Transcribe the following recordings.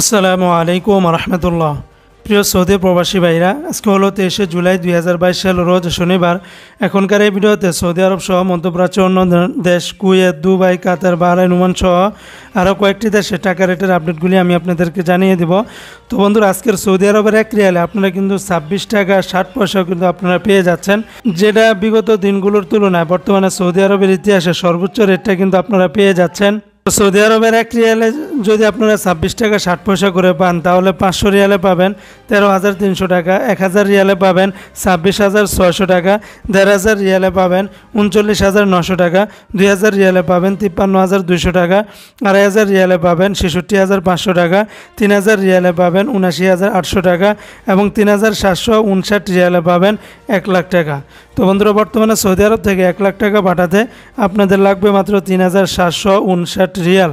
আসসালামু আলাইকুম রহমতুল্লাহ প্রিয় সৌদি প্রবাসী ভাইরা আজকে হলো তেইশে জুলাই দুই হাজার বাইশ সাল রোজ শনিবার এখনকার এই ভিডিওতে সৌদি আরব সহ মধ্যপ্রাচ্য অন্য দেশ Kuwait Dubai Qatar Bahrain Oman সহ আরও কয়েকটি দেশে টাকা রেটের আপডেটগুলি আমি আপনাদেরকে জানিয়ে দেব তো বন্ধুরা আজকের সৌদি আরবের এক রিয়ালে আপনারা কিন্তু ছাব্বিশ টাকা ষাট পয়সাও কিন্তু আপনারা পেয়ে যাচ্ছেন যেটা বিগত দিনগুলোর তুলনায় বর্তমানে সৌদি আরবের ইতিহাসে সর্বোচ্চ রেটটা কিন্তু আপনারা পেয়ে যাচ্ছেন সৌদি আরবের এক রিয়ালে যদি আপনারা ছাব্বিশ টাকা ষাট পয়সা করে পান তাহলে পাঁচশো রিয়ালে পাবেন তেরো হাজার তিনশো টাকা এক হাজার রিয়ালে পাবেন ছাব্বিশ হাজার ছয়শো টাকা দেড় হাজার রিয়ালে পাবেন উনচল্লিশ হাজার নশো টাকা দুই হাজার রিয়ালে পাবেন তিপ্পান্ন হাজার দুশো টাকা আড়াই হাজার রিয়ালে পাবেন ছেষট্টি হাজার পাঁচশো টাকা তিন হাজার রিয়ালে পাবেন উনাশি হাজার আটশো টাকা এবং তিন হাজার সাতশো উনষাট রিয়ালে পাবেন এক লাখ টাকা তো বন্ধুরা বর্তমানে সৌদি আরব থেকে এক লাখ টাকা পাঠাতে আপনাদের লাগবে মাত্র তিন হাজার সাতশো উনষাট রিয়াল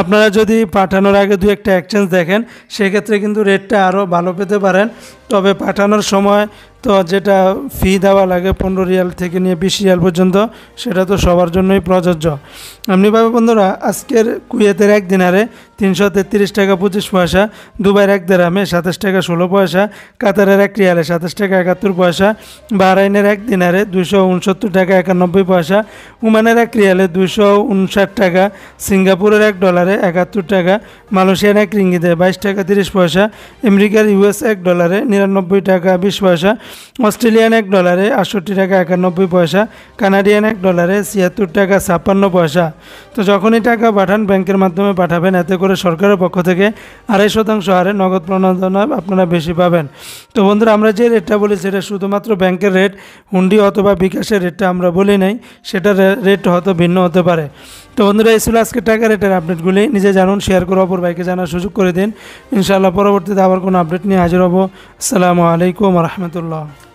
আপনারা যদি পাঠানোর আগে দু একটা এক্সচেঞ্জ দেখেন সেক্ষেত্রে কিন্তু রেটটা আরও ভালো পেতে পারেন তবে পাঠানোর সময় তো যেটা ফি দেওয়া লাগে পনেরো রিয়াল থেকে নিয়ে বিশ রিয়াল পর্যন্ত সেটা তো সবার জন্যই প্রযোজ্য এমনিভাবে বন্ধুরা আজকের কুয়েতের এক দিনারে তিনশো তেত্রিশ টাকা পঁচিশ পয়সা দুবাইয়ের এক দেরামে সাতাশ টাকা ষোলো পয়সা কাতারের এক রিয়ালে সাতাশ টাকা একাত্তর পয়সা বাহরাইনের এক দিনারে দুশো উনসত্তর টাকা একানব্বই পয়সা উমানের এক রিয়ালে দুশো উনষাট টাকা সিঙ্গাপুরের এক ডলারে একাত্তর টাকা মালয়েশিয়ার এক রিঙ্গিতে বাইশ টাকা তিরিশ পয়সা আমেরিকার ইউএস এক ডলারে নিরানব্বই টাকা বিশ পয়সা অস্ট্রেলিয়ান এক ডলারে আটষট্টি টাকা একানব্বই পয়সা কানাডিয়ান এক ডলারে ছিয়াত্তর টাকা ছাপ্পান্ন পয়সা তো যখনই টাকা পাঠান ব্যাংকের মাধ্যমে পাঠাবেন এতে করে সরকারের পক্ষ থেকে আড়াই শতাংশ হারে নগদ প্রণোদনা আপনারা বেশি পাবেন তো বন্ধুরা আমরা যে রেটটা বলি সেটা শুধুমাত্র ব্যাংকের রেট হুন্ডি অথবা বিকাশের রেটটা আমরা বলি নাই সেটা রেট হয়তো ভিন্ন হতে পারে তো বন্ধুরা এই ছিল আজকে টাকা রেটের আপডেটগুলি নিজে জানুন শেয়ার করে অপর ভাইকে জানার সুযোগ করে দিন ইনশাআল্লাহ পরবর্তীতে আবার কোনো আপডেট নিয়ে হাজির হবো আসসালামু আলাইকুম রহমতুল্লাহ